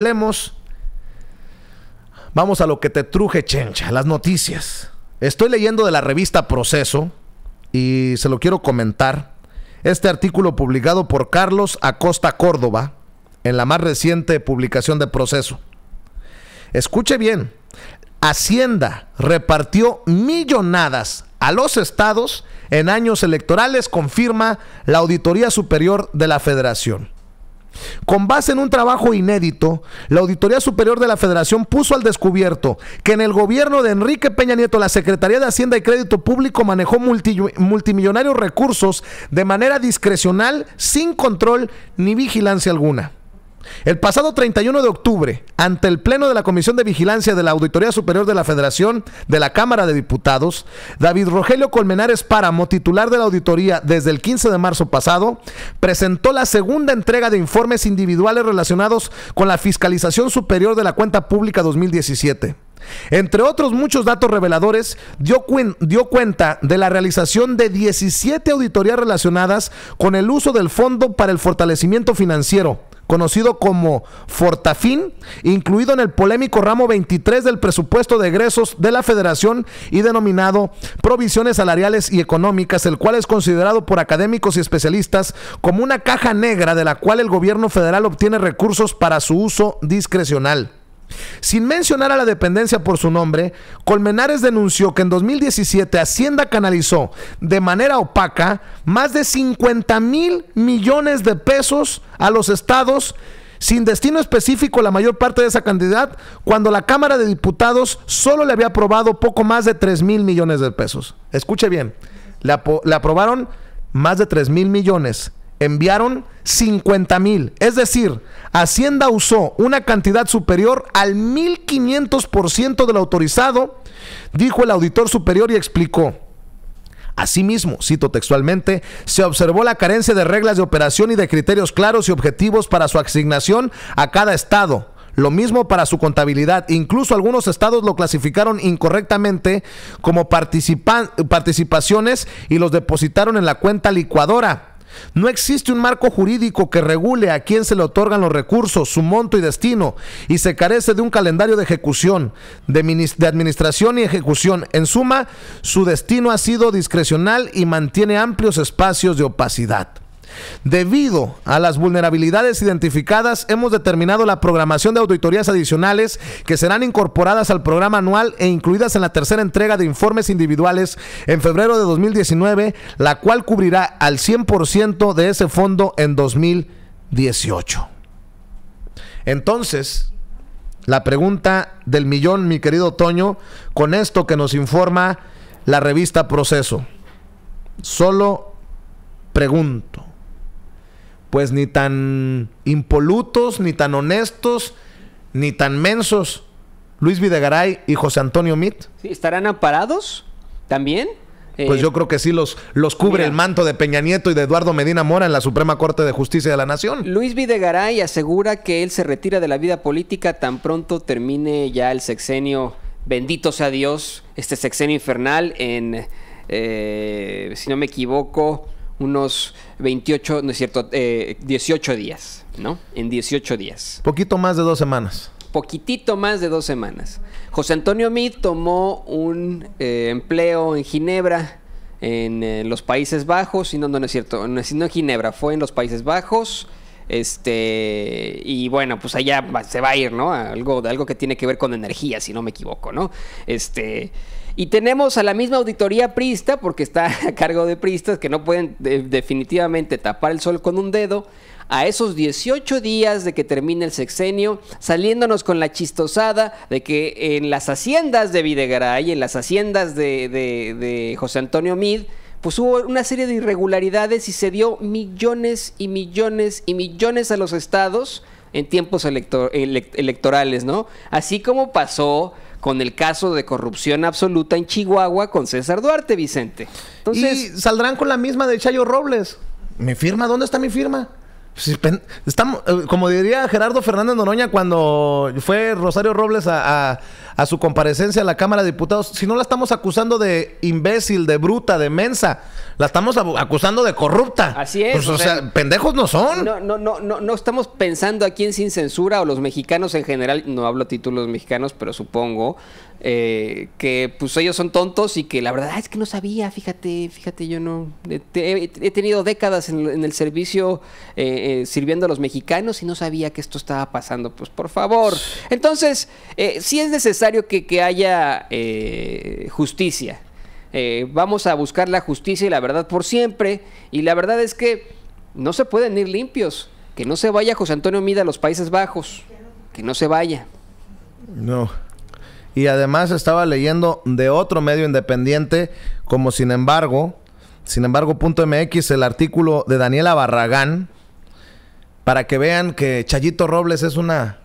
Hablemos. Vamos a lo que te truje, chencha, las noticias. Estoy leyendo de la revista Proceso y se lo quiero comentar. Este artículo publicado por Carlos Acosta Córdoba en la más reciente publicación de Proceso. Escuche bien, Hacienda repartió millonadas a los estados en años electorales, confirma la Auditoría Superior de la Federación. Con base en un trabajo inédito, la Auditoría Superior de la Federación puso al descubierto que en el gobierno de Enrique Peña Nieto la Secretaría de Hacienda y Crédito Público manejó multimillonarios recursos de manera discrecional, sin control ni vigilancia alguna. El pasado 31 de octubre, ante el Pleno de la Comisión de Vigilancia de la Auditoría Superior de la Federación de la Cámara de Diputados, David Rogelio Colmenares Páramo, titular de la auditoría desde el 15 de marzo pasado, presentó la segunda entrega de informes individuales relacionados con la Fiscalización Superior de la Cuenta Pública 2017. Entre otros muchos datos reveladores, dio, dio, cuenta de la realización de 17 auditorías relacionadas con el uso del Fondo para el Fortalecimiento Financiero, conocido como Fortafín, incluido en el polémico ramo 23 del presupuesto de egresos de la federación y denominado provisiones salariales y económicas, el cual es considerado por académicos y especialistas como una caja negra de la cual el gobierno federal obtiene recursos para su uso discrecional. Sin mencionar a la dependencia por su nombre, Colmenares denunció que en 2017 Hacienda canalizó de manera opaca más de 50 mil millones de pesos a los estados sin destino específico la mayor parte de esa cantidad, cuando la Cámara de Diputados solo le había aprobado poco más de 3 mil millones de pesos. Escuche bien, le, aprobaron más de 3 mil millones, enviaron 50 mil, es decir, Hacienda usó una cantidad superior al 1.500% del autorizado, dijo el auditor superior y explicó. Asimismo, cito textualmente, se observó la carencia de reglas de operación y de criterios claros y objetivos para su asignación a cada estado. Lo mismo para su contabilidad. Incluso algunos estados lo clasificaron incorrectamente como participaciones y los depositaron en la cuenta licuadora no existe un marco jurídico que regule a quién se le otorgan los recursos, su monto y destino, y se carece de un calendario de ejecución, de, de, administración y ejecución. En suma, su destino ha sido discrecional y mantiene amplios espacios de opacidad. Debido a las vulnerabilidades identificadas, hemos determinado la programación de auditorías adicionales que serán incorporadas al programa anual e incluidas en la tercera entrega de informes individuales en febrero de 2019, la cual cubrirá al 100% de ese fondo en 2018. Entonces, la pregunta del millón, mi querido Toño, con esto que nos informa la revista Proceso. Solo pregunto, pues ni tan impolutos, ni tan honestos, ni tan mensos. Luis Videgaray y José Antonio Mit. Sí, ¿Estarán amparados también? Pues eh, yo creo que sí los, los cubre el manto de Peña Nieto y de Eduardo Medina Mora en la Suprema Corte de Justicia de la Nación. Luis Videgaray asegura que él se retira de la vida política tan pronto termine ya el sexenio, bendito sea Dios, este sexenio infernal en, eh, si no me equivoco, unos 28, no es cierto, 18 eh, días, ¿no? En 18 días. Poquito más de dos semanas. Poquitito más de dos semanas. José Antonio Meade tomó un eh, empleo en Ginebra, en eh, los Países Bajos, y no, no, es cierto, no, no en Ginebra, fue en los Países Bajos, este, y bueno, pues allá se va a ir, ¿no? Algo, algo que tiene que ver con energía, si no me equivoco, ¿no? Este. Y tenemos a la misma auditoría Prista, porque está a cargo de Pristas, que no pueden definitivamente tapar el sol con un dedo, a esos 18 días de que termine el sexenio, saliéndonos con la chistosada de que en las haciendas de Videgaray, en las haciendas de, de José Antonio Mid, pues hubo una serie de irregularidades y se dio millones y millones y millones a los estados en tiempos electorales, ¿no? Así como pasó con el caso de corrupción absoluta en Chihuahua con César Duarte, Vicente. Entonces, saldrán con la misma de Chayo Robles. ¿Mi firma? ¿Dónde está mi firma? Pues estamos, eh, como diría Gerardo Fernández Noroña cuando fue Rosario Robles a, su comparecencia a la Cámara de Diputados, si no la estamos acusando de imbécil, de bruta, de mensa, la estamos acusando de corrupta. Así es. Pues, o, sea, pendejos no son. No, no, no, no, estamos pensando aquí en sin censura o los mexicanos en general, no hablo a títulos mexicanos, pero supongo, eh, que pues ellos son tontos y que la verdad es que no sabía, fíjate, fíjate, yo no. He, tenido décadas en, el servicio. Eh, eh, sirviendo a los mexicanos y no sabía que esto estaba pasando. Pues por favor. Entonces, eh, sí es necesario que, haya eh, justicia. vamos a buscar la justicia y la verdad por siempre. Y la verdad es que no se pueden ir limpios. Que no se vaya José Antonio Mida a los Países Bajos. Que no se vaya. No. Y además estaba leyendo de otro medio independiente, como sin embargo, sin embargo, MX, el artículo de Daniela Barragán, para que vean que Chayito Robles es una